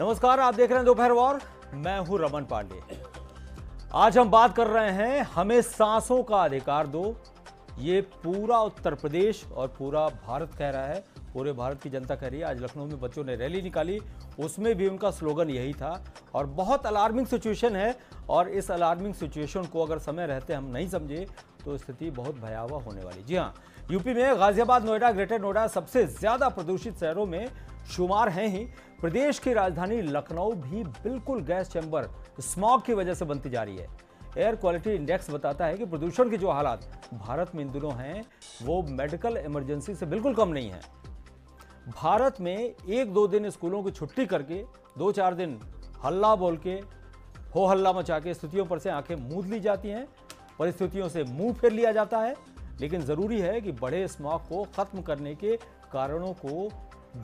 नमस्कार आप देख रहे हैं दोपहर वॉर मैं हूं रमन पांडे आज हम बात कर रहे हैं हमें सांसों का अधिकार दो ये पूरा उत्तर प्रदेश और पूरा भारत कह रहा है पूरे भारत की जनता कह रही है आज लखनऊ में बच्चों ने रैली निकाली उसमें भी उनका स्लोगन यही था और बहुत अलार्मिंग सिचुएशन है और इस अलार्मिंग सिचुएशन को अगर समय रहते हम नहीं समझे तो स्थिति बहुत भयावह होने वाली जी हाँ यूपी में गाजियाबाद नोएडा ग्रेटर नोएडा सबसे ज्यादा प्रदूषित शहरों में शुमार हैं ही प्रदेश की राजधानी लखनऊ भी बिल्कुल गैस चैम्बर स्मॉग की वजह से बनती जा रही है एयर क्वालिटी इंडेक्स बताता है कि प्रदूषण के जो हालात भारत में इन दिनों हैं वो मेडिकल इमरजेंसी से बिल्कुल कम नहीं है भारत में एक दो दिन स्कूलों की छुट्टी करके दो चार दिन हल्ला बोल के हो हल्ला मचा के स्थितियों पर से आंखें मूंद ली जाती हैं परिस्थितियों से मुंह फेर लिया जाता है लेकिन ज़रूरी है कि बड़े स्मॉक को ख़त्म करने के कारणों को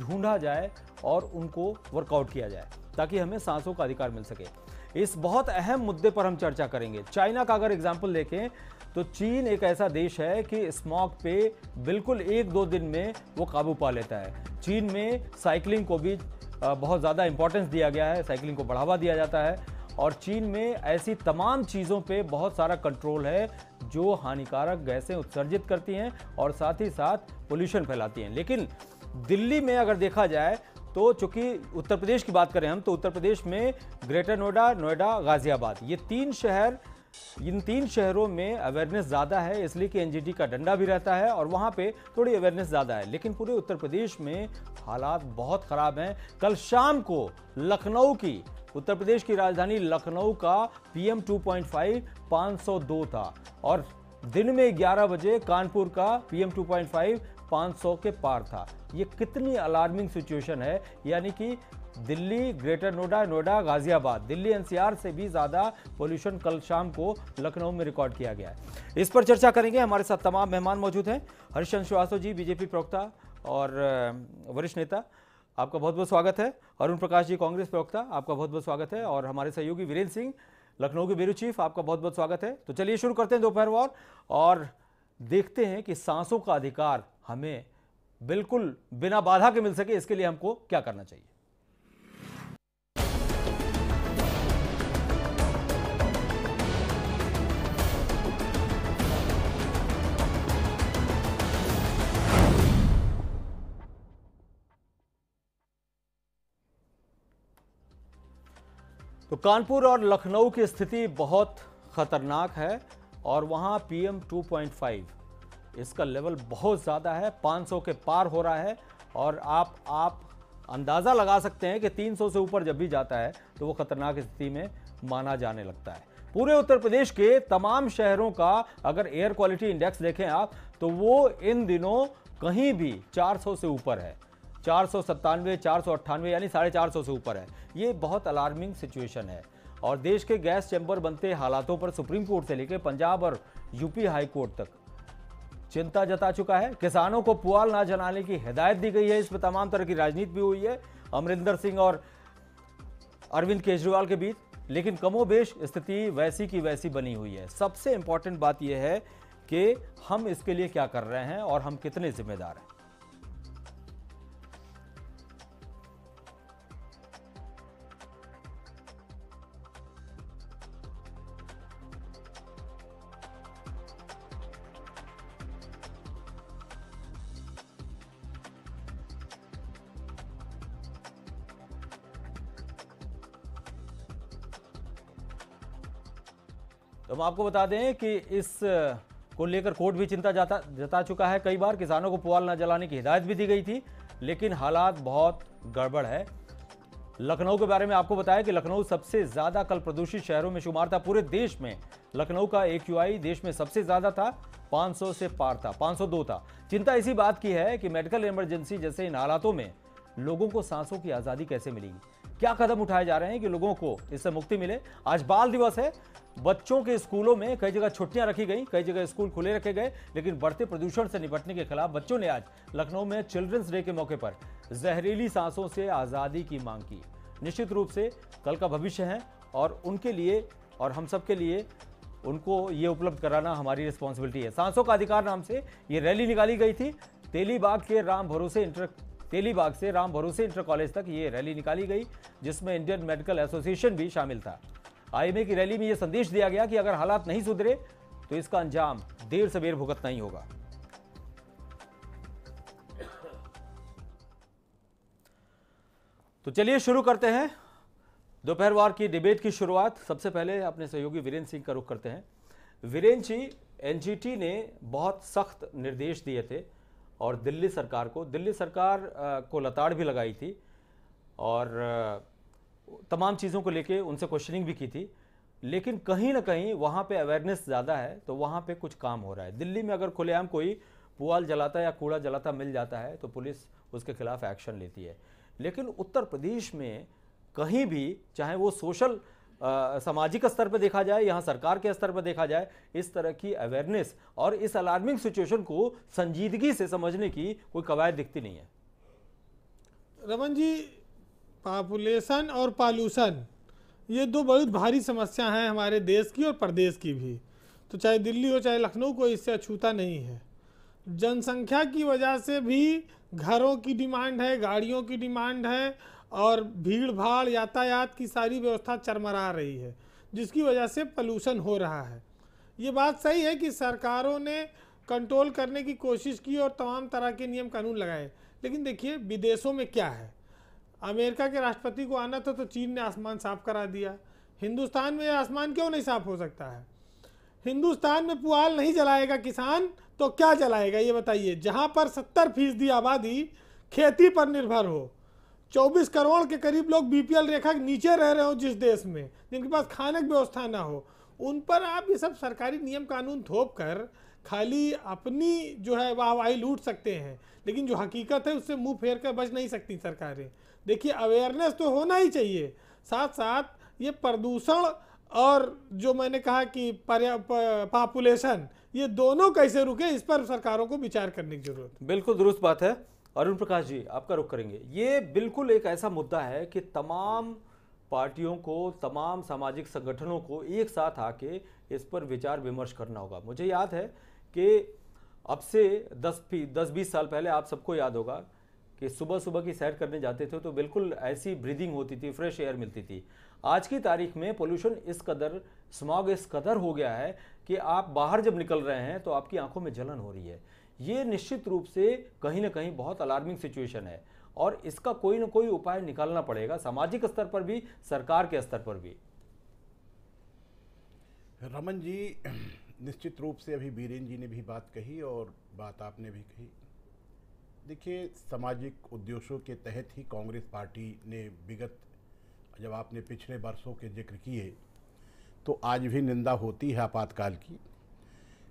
ढूंढा जाए और उनको वर्कआउट किया जाए ताकि हमें सांसों का अधिकार मिल सके इस बहुत अहम मुद्दे पर हम चर्चा करेंगे चाइना का अगर एग्जाम्पल देखें तो चीन एक ऐसा देश है कि स्मॉग पे बिल्कुल एक दो दिन में वो काबू पा लेता है चीन में साइकिलिंग को भी बहुत ज़्यादा इंपॉर्टेंस दिया गया है साइकिलिंग को बढ़ावा दिया जाता है और चीन में ऐसी तमाम चीज़ों पे बहुत सारा कंट्रोल है जो हानिकारक गैसें उत्सर्जित करती हैं और साथ ही साथ पोल्यूशन फैलाती हैं लेकिन दिल्ली में अगर देखा जाए तो चूंकि उत्तर प्रदेश की बात करें हम तो उत्तर प्रदेश में ग्रेटर नोएडा नोएडा गाज़ियाबाद ये तीन शहर इन तीन शहरों में अवेयरनेस ज़्यादा है इसलिए कि एनजीटी का डंडा भी रहता है और वहाँ पे थोड़ी अवेयरनेस ज़्यादा है लेकिन पूरे उत्तर प्रदेश में हालात बहुत ख़राब हैं कल शाम को लखनऊ की उत्तर प्रदेश की राजधानी लखनऊ का पीएम 2.5 502 था और दिन में 11 बजे कानपुर का पीएम 2.5 500 के पार था ये कितनी अलार्मिंग सिचुएशन है यानी कि दिल्ली ग्रेटर नोएडा नोएडा गाजियाबाद दिल्ली एनसीआर से भी ज़्यादा पोल्यूशन कल शाम को लखनऊ में रिकॉर्ड किया गया है इस पर चर्चा करेंगे हमारे साथ तमाम मेहमान मौजूद हैं हरिशंश श्रीवास्तव जी बीजेपी प्रवक्ता और वरिष्ठ नेता आपका बहुत बहुत स्वागत है अरुण प्रकाश जी कांग्रेस प्रवक्ता आपका बहुत बहुत स्वागत है और हमारे सहयोगी वीरेंद्र सिंह लखनऊ के ब्यूरो चीफ आपका बहुत बहुत स्वागत है तो चलिए शुरू करते हैं दोपहर वॉर और देखते हैं कि सांसों का अधिकार हमें बिल्कुल बिना बाधा के मिल सके इसके लिए हमको क्या करना चाहिए तो कानपुर और लखनऊ की स्थिति बहुत खतरनाक है और वहाँ पीएम 2.5 इसका लेवल बहुत ज़्यादा है 500 के पार हो रहा है और आप आप अंदाज़ा लगा सकते हैं कि 300 से ऊपर जब भी जाता है तो वो खतरनाक स्थिति में माना जाने लगता है पूरे उत्तर प्रदेश के तमाम शहरों का अगर एयर क्वालिटी इंडेक्स देखें आप तो वो इन दिनों कहीं भी 400 से ऊपर है चार सौ सत्तानवे चार सौ अट्ठानवे यानी साढ़े चार सौ से ऊपर है ये बहुत अलार्मिंग सिचुएशन है और देश के गैस चैम्बर बनते हालातों पर सुप्रीम कोर्ट से लेकर पंजाब और यूपी हाई कोर्ट तक चिंता जता चुका है किसानों को पुआल ना जलाने की हिदायत दी गई है इसमें तमाम तरह की राजनीति भी हुई है अमरिंदर सिंह और अरविंद केजरीवाल के बीच लेकिन कमोबेश स्थिति वैसी की वैसी बनी हुई है सबसे इंपॉर्टेंट बात यह है कि हम इसके लिए क्या कर रहे हैं और हम कितने जिम्मेदार हैं हम आपको बता दें कि इस को लेकर कोर्ट भी चिंता जाता जता चुका है कई बार किसानों को पुआल न जलाने की हिदायत भी दी गई थी लेकिन हालात बहुत गड़बड़ है लखनऊ के बारे में आपको बताया कि लखनऊ सबसे ज़्यादा कल प्रदूषित शहरों में शुमार था पूरे देश में लखनऊ का एक देश में सबसे ज़्यादा था 500 से पार था 502 था चिंता इसी बात की है कि मेडिकल इमरजेंसी जैसे इन हालातों में लोगों को सांसों की आज़ादी कैसे मिलेगी क्या कदम उठाए जा रहे हैं कि लोगों को इससे मुक्ति मिले आज बाल दिवस है बच्चों के स्कूलों में कई जगह छुट्टियां रखी गई कई जगह स्कूल खुले रखे गए लेकिन बढ़ते प्रदूषण से निपटने के खिलाफ बच्चों ने आज लखनऊ में चिल्ड्रंस डे के मौके पर जहरीली सांसों से आज़ादी की मांग की निश्चित रूप से कल का भविष्य है और उनके लिए और हम सब के लिए उनको ये उपलब्ध कराना हमारी रिस्पॉन्सिबिलिटी है सांसों का अधिकार नाम से ये रैली निकाली गई थी तेलीबाग के राम भरोसे इंटर तेलीबाग से राम भरोसे इंटर कॉलेज तक ये रैली निकाली गई जिसमें इंडियन मेडिकल एसोसिएशन भी शामिल था आईएमए की रैली में यह संदेश दिया गया कि अगर हालात नहीं सुधरे तो इसका अंजाम देर सवेर भुगतना ही होगा तो चलिए शुरू करते हैं दोपहरवार की डिबेट की शुरुआत सबसे पहले अपने सहयोगी वीरेंद्र सिंह का रुख करते हैं वीरेंद्र जी एनजीटी ने बहुत सख्त निर्देश दिए थे और दिल्ली सरकार को दिल्ली सरकार को लताड़ भी लगाई थी और तमाम चीज़ों को लेके उनसे क्वेश्चनिंग भी की थी लेकिन कहीं ना कहीं वहाँ पे अवेयरनेस ज़्यादा है तो वहाँ पे कुछ काम हो रहा है दिल्ली में अगर खुलेआम कोई पुआल जलाता या कूड़ा जलाता मिल जाता है तो पुलिस उसके खिलाफ एक्शन लेती है लेकिन उत्तर प्रदेश में कहीं भी चाहे वो सोशल सामाजिक स्तर पर देखा जाए यहाँ सरकार के स्तर पर देखा जाए इस तरह की अवेयरनेस और इस अलार्मिंग सिचुएशन को संजीदगी से समझने की कोई कवायद दिखती नहीं है रमन जी पॉपुलेशन और पॉल्यूशन ये दो बहुत भारी समस्या हैं हमारे देश की और प्रदेश की भी तो चाहे दिल्ली हो चाहे लखनऊ को इससे अछूता नहीं है जनसंख्या की वजह से भी घरों की डिमांड है गाड़ियों की डिमांड है और भीड़ भाड़ यातायात की सारी व्यवस्था चरमरा रही है जिसकी वजह से पलूशन हो रहा है ये बात सही है कि सरकारों ने कंट्रोल करने की कोशिश की और तमाम तरह के नियम कानून लगाए लेकिन देखिए विदेशों में क्या है अमेरिका के राष्ट्रपति को आना था तो चीन ने आसमान साफ करा दिया हिंदुस्तान में आसमान क्यों नहीं साफ हो सकता है हिंदुस्तान में पुआल नहीं जलाएगा किसान तो क्या जलाएगा ये बताइए जहाँ पर सत्तर फीसदी आबादी खेती पर निर्भर हो चौबीस करोड़ के करीब लोग बीपीएल रेखा के नीचे रह रहे हो जिस देश में जिनके पास खाने की व्यवस्था ना हो उन पर आप ये सब सरकारी नियम कानून थोप कर खाली अपनी जो है वाहवाही लूट सकते हैं लेकिन जो हकीकत है उससे मुंह फेर कर बच नहीं सकती सरकारें देखिए अवेयरनेस तो होना ही चाहिए साथ साथ ये प्रदूषण और जो मैंने कहा कि पॉपुलेशन ये दोनों कैसे रुके इस पर सरकारों को विचार करने की जरूरत बिल्कुल दुरुस्त बात है अरुण प्रकाश जी आपका रुख करेंगे ये बिल्कुल एक ऐसा मुद्दा है कि तमाम पार्टियों को तमाम सामाजिक संगठनों को एक साथ आके इस पर विचार विमर्श करना होगा मुझे याद है कि अब से दस फी दस बीस साल पहले आप सबको याद होगा कि सुबह सुबह की सैर करने जाते थे तो बिल्कुल ऐसी ब्रीदिंग होती थी फ्रेश एयर मिलती थी आज की तारीख में पोल्यूशन इस कदर स्मॉग इस कदर हो गया है कि आप बाहर जब निकल रहे हैं तो आपकी आंखों में जलन हो रही है ये निश्चित रूप से कहीं ना कहीं बहुत अलार्मिंग सिचुएशन है और इसका कोई ना कोई उपाय निकालना पड़ेगा सामाजिक स्तर पर भी सरकार के स्तर पर भी रमन जी निश्चित रूप से अभी बीरेन जी ने भी बात कही और बात आपने भी कही देखिए सामाजिक उद्देश्यों के तहत ही कांग्रेस पार्टी ने विगत जब आपने पिछले वर्षों के जिक्र किए तो आज भी निंदा होती है आपातकाल की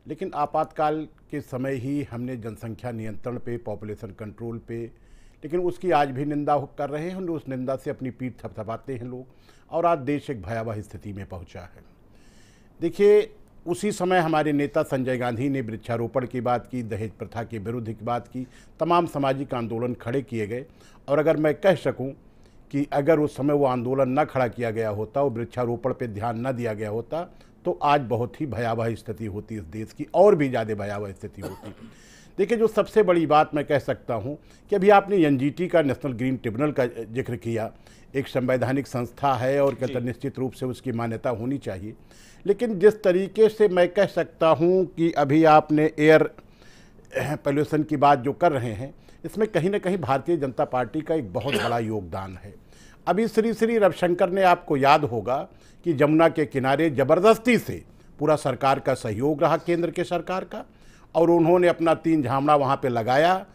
लेकिन आपातकाल के समय ही हमने जनसंख्या नियंत्रण पे पॉपुलेशन कंट्रोल पे लेकिन उसकी आज भी निंदा कर रहे हैं उस निंदा से अपनी पीठ थपथपाते हैं लोग और आज देश एक भयावह स्थिति में पहुंचा है देखिए उसी समय हमारे नेता संजय गांधी ने वृक्षारोपण की बात की दहेज प्रथा के विरुद्ध की बात की तमाम सामाजिक आंदोलन खड़े किए गए और अगर मैं कह सकूँ कि अगर उस समय वो आंदोलन न खड़ा किया गया होता वो वृक्षारोपण पर ध्यान न दिया गया होता तो आज बहुत ही भयावह स्थिति होती इस देश की और भी ज़्यादा भयावह स्थिति होती देखिए जो सबसे बड़ी बात मैं कह सकता हूँ कि अभी आपने एन का नेशनल ग्रीन ट्रिब्यूनल का जिक्र किया एक संवैधानिक संस्था है और कहते निश्चित रूप से उसकी मान्यता होनी चाहिए लेकिन जिस तरीके से मैं कह सकता हूँ कि अभी आपने एयर पॉल्यूशन की बात जो कर रहे हैं इसमें कहीं ना कहीं भारतीय जनता पार्टी का एक बहुत बड़ा योगदान है अभी श्री श्री रविशंकर ने आपको याद होगा कि यमुना के किनारे ज़बरदस्ती से पूरा सरकार का सहयोग रहा केंद्र के सरकार का और उन्होंने अपना तीन झामड़ा वहाँ पे लगाया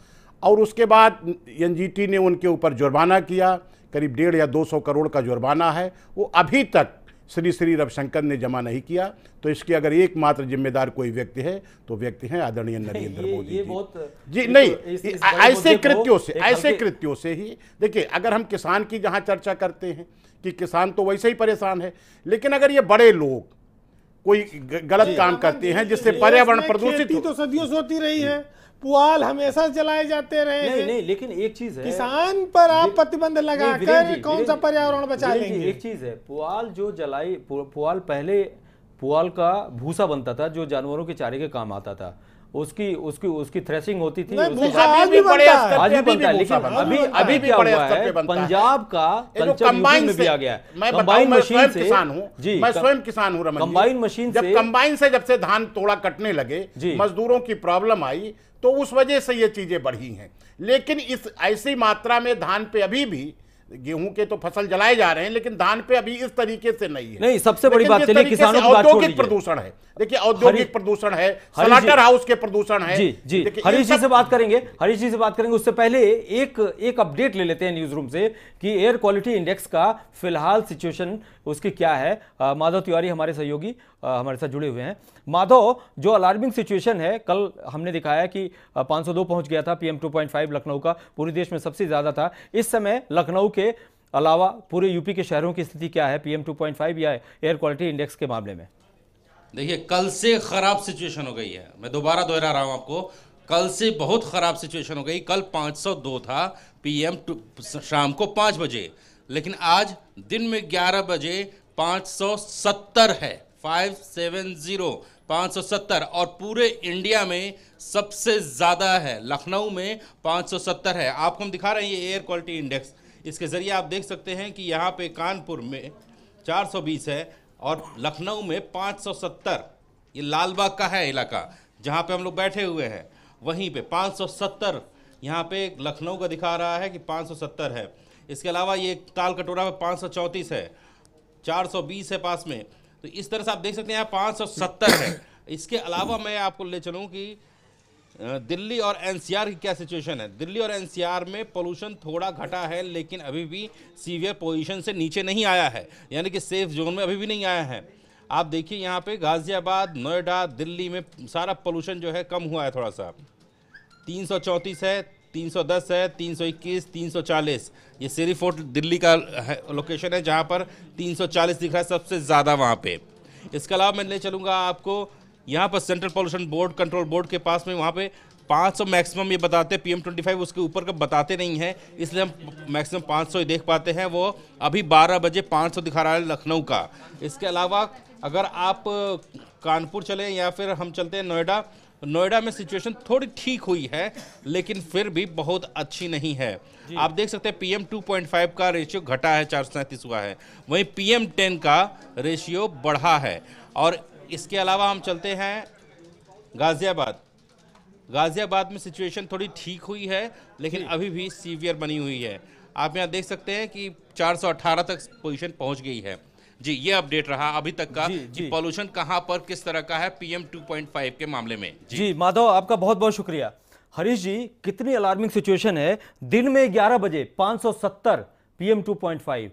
और उसके बाद एनजीटी ने उनके ऊपर जुर्माना किया करीब डेढ़ या दो सौ करोड़ का जुर्माना है वो अभी तक श्री श्री रविशंकर ने जमा नहीं किया तो इसकी अगर एकमात्र जिम्मेदार कोई व्यक्ति है तो व्यक्ति है आदरणीय नरेंद्र मोदी जी जी नहीं ऐसे कृत्यों से ऐसे कृत्यों से ही देखिए अगर हम किसान की जहाँ चर्चा करते हैं कि किसान तो वैसे ही परेशान है लेकिन अगर ये बड़े लोग कोई गलत काम करते हैं जिससे पर्यावरण प्रदूषित तो सदियों से होती रही है पुआल हमेशा जलाए जाते रहे नहीं नहीं लेकिन एक चीज है किसान पर आप प्रतिबंध लगाकर कौन सा पर्यावरण बचा लेंगे एक चीज है पुआल जो जलाई पुआल पहले पुआल का भूसा बनता था जो जानवरों के चारे के काम आता था उसकी उसकी उसकी थ्रेसिंग होती थी आज भी बनता है लेकिन अभी अभी पंजाब का कंबाइन में भी आ गया मैं कंबाइन मशीन से किसान हूँ जी मैं स्वयं किसान हूँ कंबाइन मशीन जब कंबाइन से जब से धान थोड़ा कटने लगे मजदूरों की प्रॉब्लम आई तो उस वजह से ये चीजें बढ़ी हैं लेकिन इस ऐसी मात्रा में धान पे अभी भी गेहूं के तो फसल जलाए जा रहे हैं लेकिन धान पे अभी इस तरीके से नहीं है नहीं सबसे बड़ी बात चलिए किसानों की बात औद्योगिक प्रदूषण है देखिए औद्योगिक प्रदूषण है सलाटर हाउस के प्रदूषण है जी जी हरीश जी से बात करेंगे हरीश जी से बात करेंगे उससे पहले एक एक अपडेट ले लेते हैं न्यूज रूम से कि एयर क्वालिटी इंडेक्स का फिलहाल सिचुएशन उसकी क्या है माधव तिवारी हमारे सहयोगी हमारे साथ जुड़े हुए हैं माधव जो अलार्मिंग सिचुएशन है कल हमने दिखाया कि 502 पहुंच गया था पीएम 2.5 लखनऊ का पूरे देश में सबसे ज़्यादा था इस समय लखनऊ के अलावा पूरे यूपी के शहरों की स्थिति क्या है पीएम 2.5 या एयर क्वालिटी इंडेक्स के मामले में देखिए कल से ख़राब सिचुएशन हो गई है मैं दोबारा दोहरा रहा हूँ आपको कल से बहुत ख़राब सिचुएशन हो गई कल 502 था पीएम शाम को पाँच बजे लेकिन आज दिन में 11 बजे 570 है 570 570 और पूरे इंडिया में सबसे ज़्यादा है लखनऊ में 570 है आपको हम दिखा रहे हैं ये एयर क्वालिटी इंडेक्स इसके ज़रिए आप देख सकते हैं कि यहाँ पे कानपुर में 420 है और लखनऊ में 570 ये लालबाग का है इलाका जहाँ पे हम लोग बैठे हुए हैं वहीं पे 570 यहाँ पे लखनऊ का दिखा रहा है कि 570 है इसके अलावा ये ताल कटोरा में पाँच है चार है पास में तो इस तरह से आप देख सकते हैं पाँच है इसके अलावा मैं आपको ले चलूँ कि दिल्ली और एनसीआर की क्या सिचुएशन है दिल्ली और एनसीआर में पोल्यूशन थोड़ा घटा है लेकिन अभी भी सीवियर पोजीशन से नीचे नहीं आया है यानी कि सेफ जोन में अभी भी नहीं आया है आप देखिए यहाँ पे गाज़ियाबाद नोएडा दिल्ली में सारा पोल्यूशन जो है कम हुआ है थोड़ा सा तीन है 310 है 321 340 ये सीरी फोर्ट दिल्ली का लोकेशन है जहाँ पर 340 दिख रहा है सबसे ज़्यादा वहाँ पे इसके अलावा मैं ले चलूँगा आपको यहाँ पर central pollution board control board के पास में वहाँ पे 500 मैक्सिमम ये बताते पी एम उसके ऊपर का बताते नहीं हैं इसलिए हम मैक्सिमम 500 ही देख पाते हैं वो अभी 12 बजे 500 दिखा रहा है लखनऊ का इसके अलावा अगर आप कानपुर चले या फिर हम चलते हैं नोएडा तो नोएडा में सिचुएशन थोड़ी ठीक हुई है लेकिन फिर भी बहुत अच्छी नहीं है आप देख सकते हैं पीएम 2.5 का रेशियो घटा है चार हुआ है वहीं पीएम 10 का रेशियो बढ़ा है और इसके अलावा हम चलते हैं गाजियाबाद गाजियाबाद में सिचुएशन थोड़ी ठीक हुई है लेकिन अभी भी सीवियर बनी हुई है आप यहाँ देख सकते हैं कि चार तक पोजिशन पहुँच गई है जी ये अपडेट रहा अभी तक का पॉल्यूशन कहाँ पर किस तरह का है पीएम 2.5 के मामले में जी, जी माधव आपका बहुत बहुत शुक्रिया हरीश जी कितनी अलार्मिंग सिचुएशन है दिन में 11 बजे 570 पीएम 2.5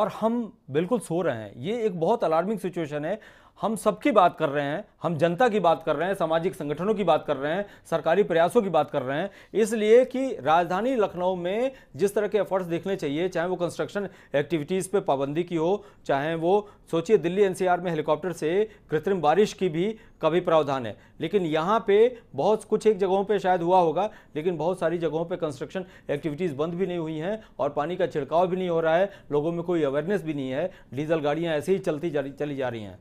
और हम बिल्कुल सो रहे हैं ये एक बहुत अलार्मिंग सिचुएशन है हम सबकी बात कर रहे हैं हम जनता की बात कर रहे हैं सामाजिक संगठनों की बात कर रहे हैं सरकारी प्रयासों की बात कर रहे हैं इसलिए कि राजधानी लखनऊ में जिस तरह के एफर्ट्स देखने चाहिए चाहे वो कंस्ट्रक्शन एक्टिविटीज़ पे पाबंदी की हो चाहे वो सोचिए दिल्ली एनसीआर में हेलीकॉप्टर से कृत्रिम बारिश की भी कभी प्रावधान है लेकिन यहाँ पे बहुत कुछ एक जगहों पे शायद हुआ होगा लेकिन बहुत सारी जगहों पे कंस्ट्रक्शन एक्टिविटीज़ बंद भी नहीं हुई हैं और पानी का छिड़काव भी नहीं हो रहा है लोगों में कोई अवेयरनेस भी नहीं है डीजल गाड़ियाँ ऐसे ही चलती जा, चली जा रही हैं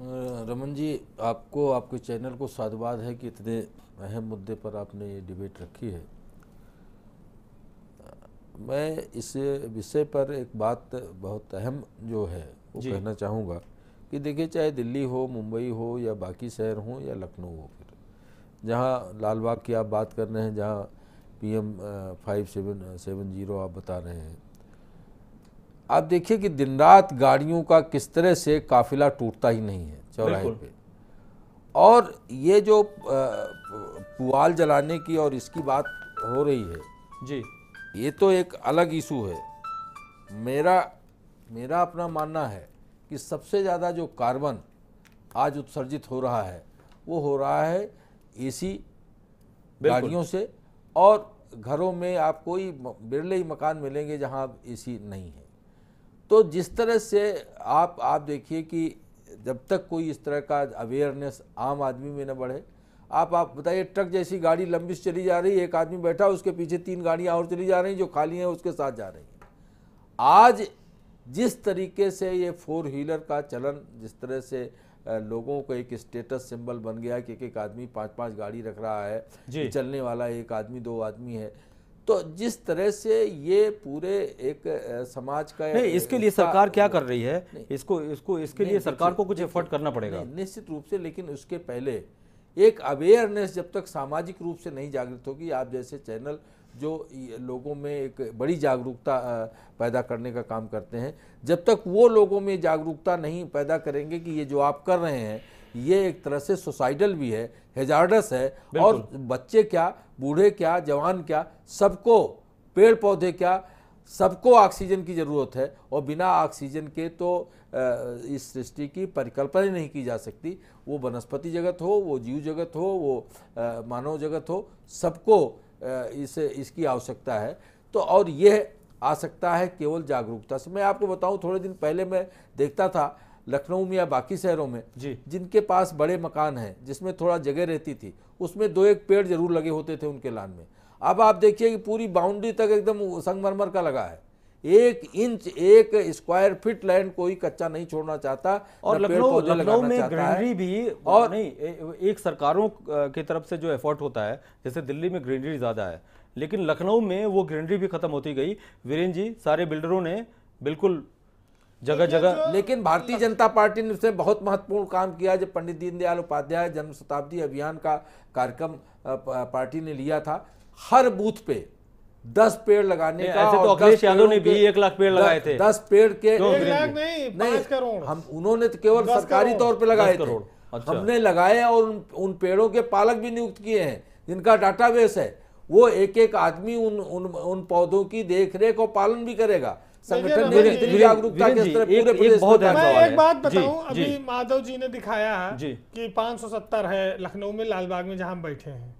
रमन जी आपको आपके चैनल को साधुवाद है कि इतने अहम मुद्दे पर आपने ये डिबेट रखी है मैं इस विषय पर एक बात बहुत अहम जो है वो कहना चाहूँगा कि देखिए चाहे दिल्ली हो मुंबई हो या बाकी शहर हो या लखनऊ हो फिर जहाँ लाल बाग की आप बात कर रहे हैं जहाँ PM five seven seven zero आप बता रहे हैं आप देखिए कि दिन रात गाड़ियों का किस तरह से काफिला टूटता ही नहीं है चौराहे पे और ये जो पुआल जलाने की और इसकी बात हो रही है जी ये तो एक अलग इशू है मेरा मेरा अपना मानना है कि सबसे ज़्यादा जो कार्बन आज उत्सर्जित हो रहा है वो हो रहा है एसी गाड़ियों से और घरों में आप कोई बिरले ही मकान मिलेंगे जहां एसी नहीं है तो जिस तरह से आप आप देखिए कि जब तक कोई इस तरह का अवेयरनेस आम आदमी में न बढ़े आप आप बताइए ट्रक जैसी गाड़ी लंबी से चली जा रही है एक आदमी बैठा उसके पीछे तीन गाड़ियाँ और चली जा रही जो खाली हैं उसके साथ जा रही हैं आज जिस तरीके से ये फोर व्हीलर का चलन जिस तरह से लोगों को एक स्टेटस सिंबल बन गया कि एक एक आदमी पांच पांच गाड़ी रख रहा है चलने वाला एक आदमी दो आदमी है तो जिस तरह से ये पूरे एक समाज का नहीं इसके लिए सरकार क्या कर रही है इसको इसको इसके लिए सरकार को कुछ एफर्ट करना पड़ेगा निश्चित रूप से लेकिन उसके पहले एक अवेयरनेस जब तक सामाजिक रूप से नहीं जागृत होगी आप जैसे चैनल जो लोगों में एक बड़ी जागरूकता पैदा करने का काम करते हैं जब तक वो लोगों में जागरूकता नहीं पैदा करेंगे कि ये जो आप कर रहे हैं ये एक तरह से सुसाइडल भी है हेजार्डस है और बच्चे क्या बूढ़े क्या जवान क्या सबको पेड़ पौधे क्या सबको ऑक्सीजन की ज़रूरत है और बिना ऑक्सीजन के तो इस सृष्टि की परिकल्पना ही नहीं की जा सकती वो वनस्पति जगत हो वो जीव जगत हो वो मानव जगत हो सबको इस इसकी आवश्यकता है तो और यह आ सकता है केवल जागरूकता से मैं आपको बताऊं थोड़े दिन पहले मैं देखता था लखनऊ में या बाकी शहरों में जिनके पास बड़े मकान हैं जिसमें थोड़ा जगह रहती थी उसमें दो एक पेड़ जरूर लगे होते थे उनके लान में अब आप देखिए कि पूरी बाउंड्री तक एकदम संगमरमर का लगा है एक इंच एक स्क्वायर फिट लैंड कोई कच्चा नहीं छोड़ना चाहता और लखनऊ लखनऊ में ग्रीनरी भी और नहीं एक सरकारों की तरफ से जो एफर्ट होता है जैसे दिल्ली में ग्रीनरी ज़्यादा है लेकिन लखनऊ में वो ग्रीनरी भी खत्म होती गई वीरेन जी सारे बिल्डरों ने बिल्कुल जगह जगह लेकिन भारतीय जनता पार्टी ने उसने बहुत महत्वपूर्ण काम किया जब पंडित दीनदयाल उपाध्याय जन्म शताब्दी अभियान का कार्यक्रम पार्टी ने लिया था हर बूथ पे दस पेड़ लगाने का तो अखिलेश यादव ने भी एक लाख पेड़ लगाए थे दस पेड़ के नहीं, नहीं हम उन्होंने तो केवल सरकारी तौर पे लगाए थे अच्छा। हमने लगाए और उन, पेड़ों के पालक भी नियुक्त किए हैं जिनका डाटाबेस है वो एक एक आदमी उन उन पौधों की देखरेख और पालन भी करेगा संगठन जागरूकता के स्तर पूरे प्रदेश बहुत मैं एक बात बताऊं अभी माधव जी ने दिखाया कि 570 है लखनऊ में लालबाग में जहां बैठे हैं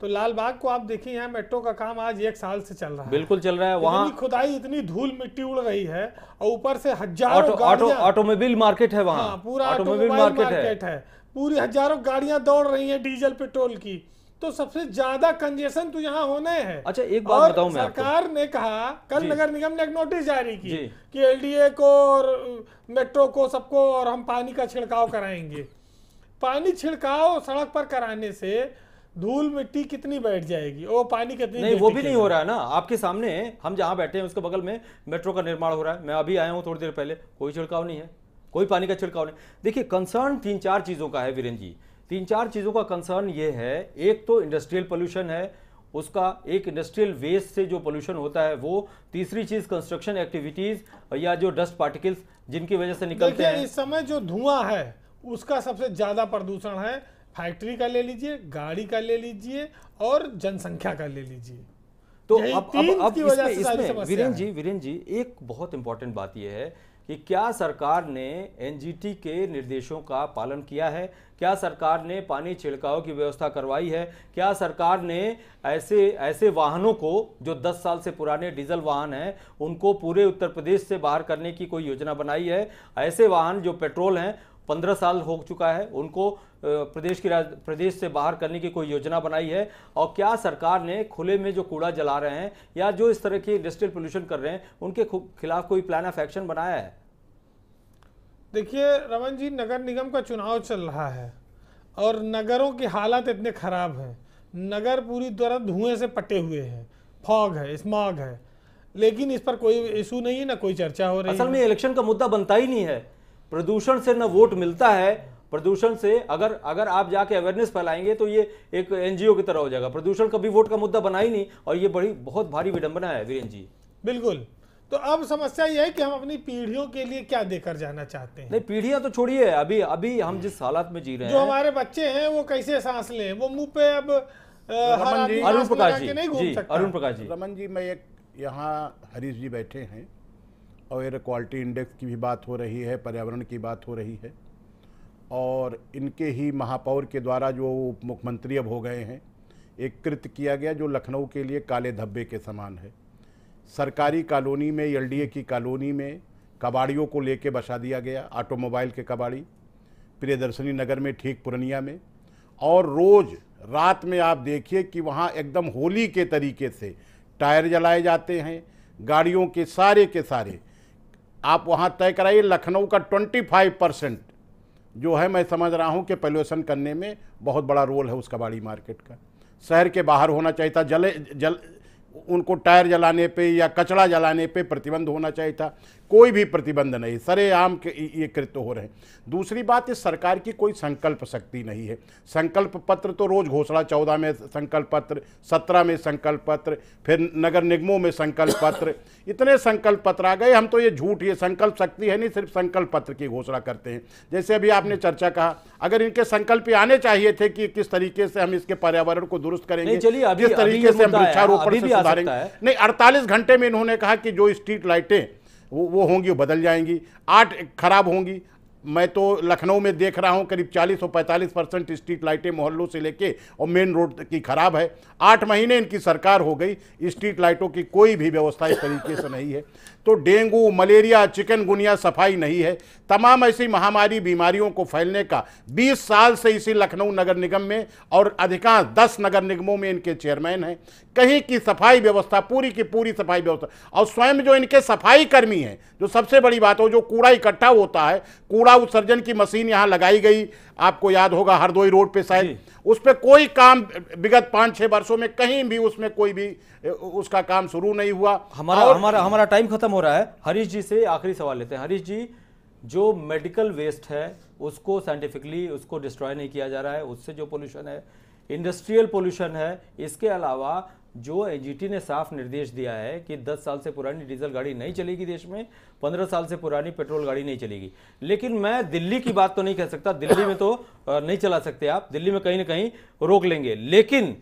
तो लालबाग को आप देखिए यहाँ मेट्रो का काम आज एक साल से चल रहा है बिल्कुल चल रहा है वहाँ खुदाई इतनी धूल मिट्टी उड़ रही है और ऊपर से हजारों ऑटोमोबिल ऑटोमोबाइल मार्केट है वहाँ हाँ, पूरा ऑटोमोबाइल मार्केट है पूरी हजारों गाड़ियां दौड़ रही हैं डीजल पेट्रोल की तो सबसे ज्यादा कंजेशन तो यहाँ होने है अच्छा एक बात बताऊं मैं सरकार ने कहा कल नगर निगम ने एक नोटिस जारी की कि एलडीए को और मेट्रो को सबको और हम पानी का छिड़काव कराएंगे पानी छिड़काव सड़क पर कराने से धूल मिट्टी कितनी बैठ जाएगी वो पानी कितनी नहीं वो भी नहीं हो रहा है ना आपके सामने हम जहाँ बैठे हैं उसके बगल में मेट्रो का निर्माण हो रहा है मैं अभी आया हूँ थोड़ी देर पहले कोई छिड़काव नहीं है कोई पानी का छिड़काव नहीं देखिए कंसर्न तीन चार चीज़ों का है वीरेन जी तीन चार चीज़ों का कंसर्न ये है एक तो इंडस्ट्रियल पोल्यूशन है उसका एक इंडस्ट्रियल वेस्ट से जो पोल्यूशन होता है वो तीसरी चीज़ कंस्ट्रक्शन एक्टिविटीज़ या जो डस्ट पार्टिकल्स जिनकी वजह से निकलते हैं इस समय जो धुआं है उसका सबसे ज़्यादा प्रदूषण है फैक्ट्री का ले लीजिए गाड़ी का ले लीजिए और जनसंख्या का ले लीजिए तो अब अब अब इसमें वीरेन जी वीरेन जी एक बहुत इंपॉर्टेंट बात यह है कि क्या सरकार ने एनजीटी के निर्देशों का पालन किया है क्या सरकार ने पानी छिड़काव की व्यवस्था करवाई है क्या सरकार ने ऐसे ऐसे वाहनों को जो 10 साल से पुराने डीजल वाहन हैं उनको पूरे उत्तर प्रदेश से बाहर करने की कोई योजना बनाई है ऐसे वाहन जो पेट्रोल हैं पंद्रह साल हो चुका है उनको प्रदेश की राज प्रदेश से बाहर करने की कोई योजना बनाई है और क्या सरकार ने खुले में जो कूड़ा जला रहे हैं या जो इस तरह की इंडस्ट्रियल पोल्यूशन कर रहे हैं उनके खिलाफ कोई प्लान ऑफ एक्शन बनाया है देखिए रमन जी नगर निगम का चुनाव चल रहा है और नगरों की हालत इतने ख़राब हैं नगर पूरी तरह धुएं से पटे हुए हैं फॉग है स्मॉग है लेकिन इस पर कोई इशू नहीं है ना कोई चर्चा हो रही असल में इलेक्शन का मुद्दा बनता ही नहीं है प्रदूषण से न वोट मिलता है प्रदूषण से अगर अगर आप जाके अवेयरनेस फैलाएंगे तो ये एक एनजीओ की तरह हो जाएगा प्रदूषण कभी वोट का मुद्दा बना ही नहीं और ये बड़ी बहुत भारी विडंबना है वीरेन जी बिल्कुल तो अब समस्या ये है कि हम अपनी पीढ़ियों के लिए क्या देकर जाना चाहते हैं नहीं पीढ़ियां तो छोड़िए अभी अभी हम जिस हालात में जी रहे हैं जो हमारे बच्चे हैं वो कैसे सांस लें वो मुंह पे अब अरुण प्रकाश जी अरुण प्रकाश जी रमन जी मैं एक यहाँ हरीश जी बैठे हैं और एयर क्वालिटी इंडेक्स की भी बात हो रही है पर्यावरण की बात हो रही है और इनके ही महापौर के द्वारा जो मुख्यमंत्री अब हो गए हैं एक कृत किया गया जो लखनऊ के लिए काले धब्बे के समान है सरकारी कॉलोनी में एल की कॉलोनी में कबाड़ियों को लेके बसा दिया गया ऑटोमोबाइल के कबाड़ी प्रियदर्शनी नगर में ठीक पुरनिया में और रोज़ रात में आप देखिए कि वहाँ एकदम होली के तरीके से टायर जलाए जाते हैं गाड़ियों के सारे के सारे आप वहाँ तय कराइए लखनऊ का 25 परसेंट जो है मैं समझ रहा हूँ कि पॉल्यूशन करने में बहुत बड़ा रोल है उस कबाड़ी मार्केट का शहर के बाहर होना चाहिए था जले जल उनको टायर जलाने पे या कचड़ा जलाने पे प्रतिबंध होना चाहिए था कोई भी प्रतिबंध नहीं सरेआम के ये कृत्य हो रहे हैं दूसरी बात इस सरकार की कोई संकल्प शक्ति नहीं है संकल्प पत्र तो रोज़ घोषणा चौदह में संकल्प पत्र सत्रह में संकल्प पत्र फिर नगर निगमों में संकल्प पत्र इतने संकल्प पत्र आ गए हम तो ये झूठ ये संकल्प शक्ति है नहीं सिर्फ संकल्प पत्र की घोषणा करते हैं जैसे अभी आपने चर्चा कहा अगर इनके संकल्प आने चाहिए थे कि किस तरीके से हम इसके पर्यावरण को दुरुस्त करेंगे किस तरीके से हम वृक्षारोपण बारे नहीं अड़तालीस घंटे में इन्होंने कहा कि जो स्ट्रीट लाइटें वो वो होंगी वो बदल जाएंगी आठ खराब होंगी मैं तो लखनऊ में देख रहा हूं करीब 40 और 45 परसेंट स्ट्रीट लाइटें मोहल्लों से लेके और मेन रोड की खराब है आठ महीने इनकी सरकार हो गई स्ट्रीट लाइटों की कोई भी व्यवस्था इस तरीके से नहीं है तो डेंगू मलेरिया चिकनगुनिया सफाई नहीं है तमाम ऐसी महामारी बीमारियों को फैलने का 20 साल से इसी लखनऊ नगर निगम में और अधिकांश 10 नगर निगमों में इनके चेयरमैन हैं कहीं की सफाई व्यवस्था पूरी की पूरी सफाई व्यवस्था और स्वयं जो इनके सफाई कर्मी हैं जो सबसे बड़ी बात हो जो कूड़ा इकट्ठा होता है कूड़ा उत्सर्जन की मशीन यहाँ लगाई गई आपको याद होगा हरदोई रोड पे शायद उस पर कोई काम विगत पाँच छः वर्षों में कहीं भी उसमें कोई भी उसका काम शुरू नहीं हुआ हमारा और... हमारा हमारा टाइम खत्म हो रहा है हरीश जी से आखिरी सवाल लेते हैं हरीश जी जो मेडिकल वेस्ट है उसको साइंटिफिकली उसको डिस्ट्रॉय नहीं किया जा रहा है उससे जो पोल्यूशन है इंडस्ट्रियल पोल्यूशन है इसके अलावा जो एजीटी ने साफ निर्देश दिया है कि 10 साल से पुरानी डीजल गाड़ी नहीं चलेगी देश में 15 साल से पुरानी पेट्रोल गाड़ी नहीं चलेगी लेकिन मैं दिल्ली की बात तो नहीं कह सकता दिल्ली में तो नहीं चला सकते आप दिल्ली में कहीं ना कहीं रोक लेंगे लेकिन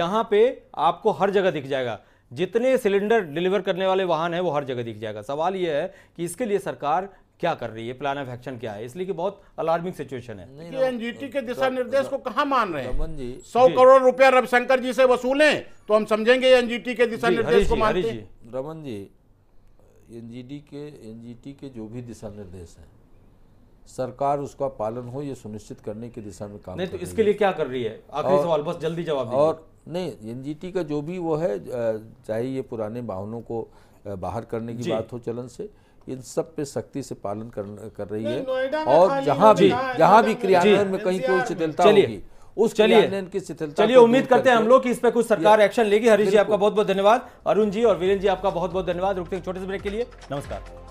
यहाँ पे आपको हर जगह दिख जाएगा जितने सिलेंडर डिलीवर करने वाले वाहन हैं वो हर जगह दिख जाएगा सवाल ये है कि इसके लिए सरकार क्या कर रही है प्लान ऑफ एक्शन क्या है इसलिए कि बहुत अलार्मिंग सिचुएशन है एनजीटी के तो दिशा निर्देश तो को कहा मान रहे हैं सौ करोड़ रुपया रविशंकर जी से वसूलें तो हम समझेंगे एनजीटी के दिशा निर्देश को मानते हैं रमन जी एनजीटी के एनजीटी के जो भी दिशा निर्देश है सरकार उसका पालन हो ये सुनिश्चित करने की दिशा में काम नहीं तो इसके लिए क्या कर रही है आखिरी सवाल बस जल्दी जवाब और नहीं एनजीटी का जो भी वो है चाहे ये पुराने वाहनों को बाहर करने की बात हो चलन से इन सब पे सख्ती से पालन कर, कर रही है और जहाँ भी जहाँ भी क्रियान्वयन में कहीं कोई शिथिलता होगी उस चलिए चलिए उम्मीद करते हैं हम लोग कि इस पर कुछ सरकार एक्शन लेगी हरीश जी आपका बहुत बहुत धन्यवाद अरुण जी और वीरेन जी आपका बहुत बहुत धन्यवाद रुकते हैं छोटे से ब्रेक के लिए नमस्कार